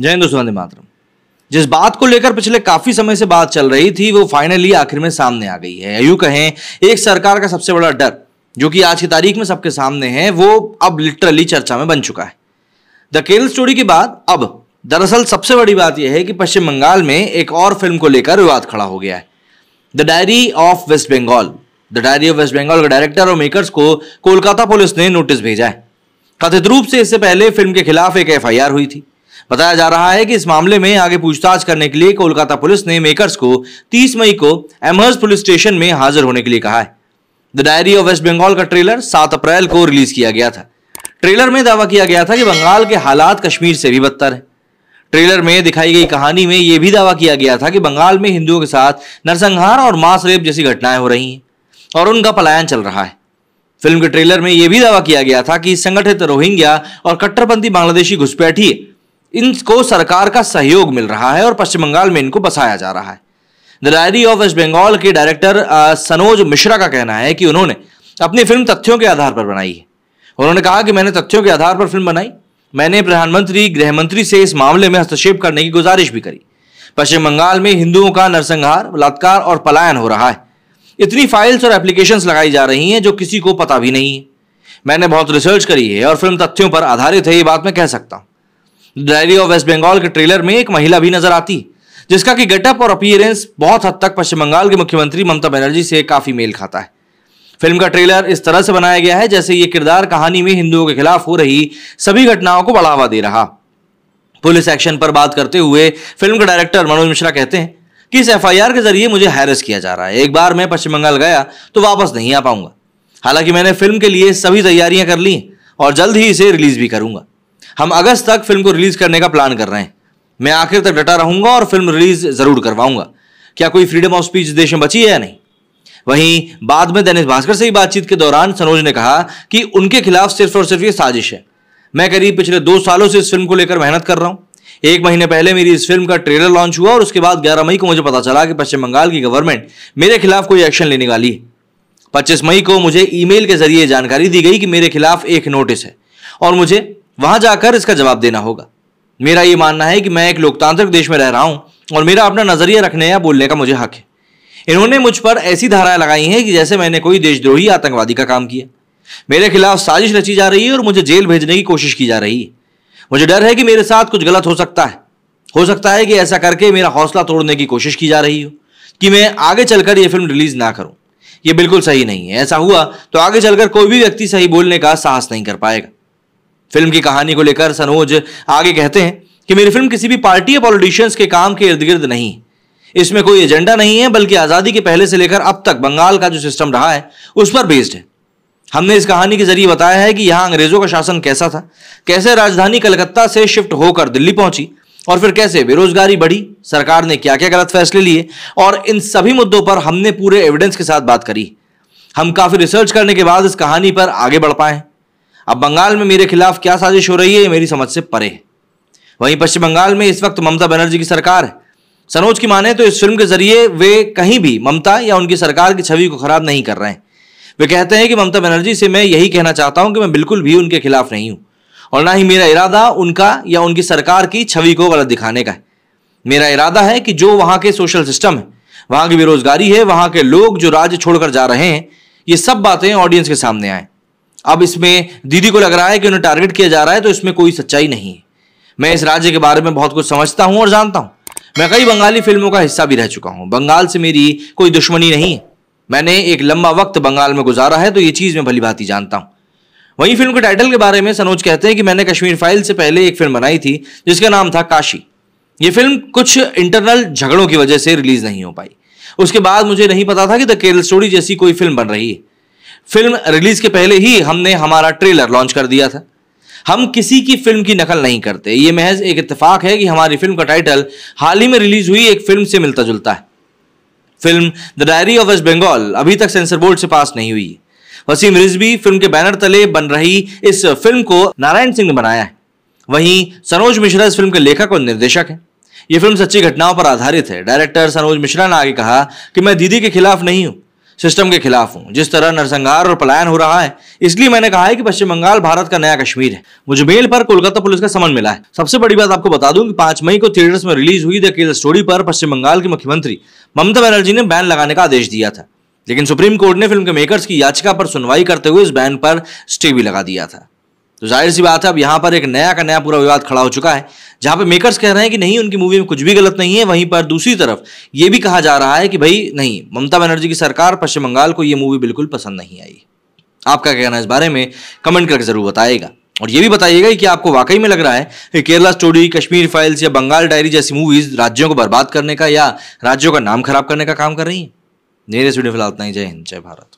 जय हिंद वंदे मातरम जिस बात को लेकर पिछले काफी समय से बात चल रही थी वो फाइनली आखिर में सामने आ गई है यू कहें एक सरकार का सबसे बड़ा डर जो कि आज की तारीख में सबके सामने है वो अब लिटरली चर्चा में बन चुका है द केरल स्टोरी के बाद अब दरअसल सबसे बड़ी बात यह है कि पश्चिम बंगाल में एक और फिल्म को लेकर विवाद खड़ा हो गया है the diary of West Bengal the diary of West Bengal के डायरेक्टर और मेकर्स को कोलकाता पुलिस ने नोटिस भेजा है कथित रूप से इससे पहले फिल्म के खिलाफ एक एफआईआर हुई थी बताया जा रहा है कि इस मामले में आगे पूछताछ करने के लिए कोलकाता पुलिस ने मेकर्स को 30 मई को एमहर्स पुलिस स्टेशन में हाजिर होने के लिए कहा है the diary of West Bengal का ट्रेलर सात अप्रैल को रिलीज किया गया था ट्रेलर में दावा किया गया था कि बंगाल के हालात कश्मीर से भी बदतर है ट्रेलर में दिखाई गई कहानी में यह भी दावा किया गया था कि बंगाल में हिंदुओं के साथ नरसंहार और मास रेप जैसी घटनाएं हो रही हैं और उनका पलायन चल रहा है फिल्म के ट्रेलर में यह भी दावा किया गया था कि संगठित रोहिंग्या और कट्टरपंथी बांग्लादेशी घुसपैठी है इनको सरकार का सहयोग मिल रहा है और पश्चिम बंगाल में इनको बसाया जा रहा है the diary of West Bengal के डायरेक्टर सनोज मिश्रा का कहना है कि उन्होंने अपनी फिल्म तथ्यों के आधार पर बनाई है उन्होंने कहा कि मैंने तथ्यों के आधार पर फिल्म बनाई मैंने प्रधानमंत्री गृहमंत्री से इस मामले में हस्तक्षेप करने की गुजारिश भी करी पश्चिम बंगाल में हिंदुओं का नरसंहार बलात्कार और पलायन हो रहा है इतनी फाइल्स और एप्लीकेशंस लगाई जा रही हैं जो किसी को पता भी नहीं है मैंने बहुत रिसर्च करी है और फिल्म तथ्यों पर आधारित है ये बात मैं कह सकता हूँ डायरी ऑफ वेस्ट बंगाल के ट्रेलर में एक महिला भी नजर आती जिसका कि गेटअप और अपीयरेंस बहुत हद तक पश्चिम बंगाल के मुख्यमंत्री ममता बनर्जी से काफी मेल खाता है फिल्म का ट्रेलर इस तरह से बनाया गया है जैसे ये किरदार कहानी में हिंदुओं के खिलाफ हो रही सभी घटनाओं को बढ़ावा दे रहा पुलिस एक्शन पर बात करते हुए फिल्म के डायरेक्टर मनोज मिश्रा कहते हैं कि इस एफआईआर के जरिए मुझे हैरस किया जा रहा है एक बार मैं पश्चिम बंगाल गया तो वापस नहीं आ पाऊंगा हालांकि मैंने फिल्म के लिए सभी तैयारियां कर ली और जल्द ही इसे रिलीज भी करूंगा हम अगस्त तक फिल्म को रिलीज करने का प्लान कर रहे हैं मैं आखिर तक डटा रहूंगा और फिल्म रिलीज जरूर करवाऊंगा क्या कोई फ्रीडम ऑफ स्पीच देश में बची है या नहीं वहीं बाद में दैनिक भास्कर से ही बातचीत के दौरान सनोज ने कहा कि उनके खिलाफ सिर्फ और सिर्फ ये साजिश है मैं करीब पिछले दो सालों से इस फिल्म को लेकर मेहनत कर रहा हूं एक महीने पहले मेरी इस फिल्म का ट्रेलर लॉन्च हुआ और उसके बाद 11 मई को मुझे पता चला कि पश्चिम बंगाल की गवर्नमेंट मेरे खिलाफ कोई एक्शन लेने वाली है पच्चीस मई को मुझे ईमेल के जरिए जानकारी दी गई कि मेरे खिलाफ एक नोटिस है और मुझे वहां जाकर इसका जवाब देना होगा मेरा यह मानना है कि मैं एक लोकतांत्रिक देश में रह रहा हूं और मेरा अपना नजरिया रखने या बोलने का मुझे हक है इन्होंने मुझ पर ऐसी धाराएं लगाई हैं कि जैसे मैंने कोई देशद्रोही आतंकवादी का काम किया मेरे खिलाफ साजिश रची जा रही है और मुझे जेल भेजने की कोशिश की जा रही है मुझे डर है कि मेरे साथ कुछ गलत हो सकता है हो सकता है कि ऐसा करके मेरा हौसला तोड़ने की कोशिश की जा रही हो कि मैं आगे चलकर यह फिल्म रिलीज ना करूं यह बिल्कुल सही नहीं है ऐसा हुआ तो आगे चलकर कोई भी व्यक्ति सही बोलने का साहस नहीं कर पाएगा फिल्म की कहानी को लेकर सनोज आगे कहते हैं कि मेरी फिल्म किसी भी पार्टी या पॉलिटिशियंस के काम के इर्द गिर्द नहीं इसमें कोई एजेंडा नहीं है बल्कि आज़ादी के पहले से लेकर अब तक बंगाल का जो सिस्टम रहा है उस पर बेस्ड है हमने इस कहानी के जरिए बताया है कि यहां अंग्रेजों का शासन कैसा था कैसे राजधानी कलकत्ता से शिफ्ट होकर दिल्ली पहुंची और फिर कैसे बेरोजगारी बढ़ी सरकार ने क्या क्या गलत फैसले लिए और इन सभी मुद्दों पर हमने पूरे एविडेंस के साथ बात करी हम काफ़ी रिसर्च करने के बाद इस कहानी पर आगे बढ़ पाए अब बंगाल में मेरे खिलाफ क्या साजिश हो रही है ये मेरी समझ से परे है वहीं पश्चिम बंगाल में इस वक्त ममता बनर्जी की सरकार है सनोज की माने तो इस फिल्म के जरिए वे कहीं भी ममता या उनकी सरकार की छवि को खराब नहीं कर रहे हैं वे कहते हैं कि ममता बनर्जी से मैं यही कहना चाहता हूं कि मैं बिल्कुल भी उनके खिलाफ नहीं हूं और ना ही मेरा इरादा उनका या उनकी सरकार की छवि को गलत दिखाने का है मेरा इरादा है कि जो वहां के सोशल सिस्टम है वहां की बेरोजगारी है वहां के लोग जो राज्य छोड़कर जा रहे हैं ये सब बातें ऑडियंस के सामने आए अब इसमें दीदी को लग रहा है कि उन्हें टारगेट किया जा रहा है तो इसमें कोई सच्चाई नहीं है मैं इस राज्य के बारे में बहुत कुछ समझता हूँ और जानता हूँ मैं कई बंगाली फिल्मों का हिस्सा भी रह चुका हूँ बंगाल से मेरी कोई दुश्मनी नहीं है मैंने एक लंबा वक्त बंगाल में गुजारा है तो ये चीज़ मैं भली भांति जानता हूँ वहीं फिल्म के टाइटल के बारे में सनोज कहते हैं कि मैंने कश्मीर फाइल से पहले एक फिल्म बनाई थी जिसका नाम था काशी ये फिल्म कुछ इंटरनल झगड़ों की वजह से रिलीज नहीं हो पाई उसके बाद मुझे नहीं पता था कि द केरल स्टोरी जैसी कोई फिल्म बन रही है फिल्म रिलीज के पहले ही हमने हमारा ट्रेलर लॉन्च कर दिया था हम किसी की फिल्म की नकल नहीं करते ये महज एक इतफाक है कि हमारी फिल्म का टाइटल हाल ही में रिलीज हुई एक फिल्म से मिलता जुलता है film the diary of West Bengal अभी तक सेंसर बोर्ड से पास नहीं हुई वसीम रिजवी फिल्म के बैनर तले बन रही इस फिल्म को नारायण सिंह ने बनाया है वहीं सनोज मिश्रा इस फिल्म के लेखक और निर्देशक हैं यह फिल्म सच्ची घटनाओं पर आधारित है डायरेक्टर सनोज मिश्रा ने आगे कहा कि मैं दीदी के खिलाफ नहीं हूं सिस्टम के खिलाफ हूँ जिस तरह नरसंहार और पलायन हो रहा है इसलिए मैंने कहा है कि पश्चिम बंगाल भारत का नया कश्मीर है मुझे मेल पर कोलकाता पुलिस का समन मिला है सबसे बड़ी बात आपको बता दूं कि पांच मई को थिएटर्स में रिलीज हुई द स्टोरी पर पश्चिम बंगाल की मुख्यमंत्री ममता बनर्जी ने बैन लगाने का आदेश दिया था लेकिन सुप्रीम कोर्ट ने फिल्म के मेकर्स की याचिका पर सुनवाई करते हुए इस बैन पर स्टे भी लगा दिया था तो जाहिर सी बात है अब यहाँ पर एक नया का नया पूरा विवाद खड़ा हो चुका है जहाँ पे मेकर्स कह रहे हैं कि नहीं उनकी मूवी में कुछ भी गलत नहीं है वहीं पर दूसरी तरफ ये भी कहा जा रहा है कि भाई नहीं ममता बनर्जी की सरकार पश्चिम बंगाल को ये मूवी बिल्कुल पसंद नहीं आई आपका कहना है इस बारे में कमेंट करके जरूर बताइएगा और ये भी बताइएगा कि आपको वाकई में लग रहा है कि केरला स्टोरी कश्मीर फाइल्स या बंगाल डायरी जैसी मूवीज राज्यों को बर्बाद करने का या राज्यों का नाम खराब करने का काम कर रही है मेरे स्टूडियो फिलहाल इतना ही जय हिंद जय भारत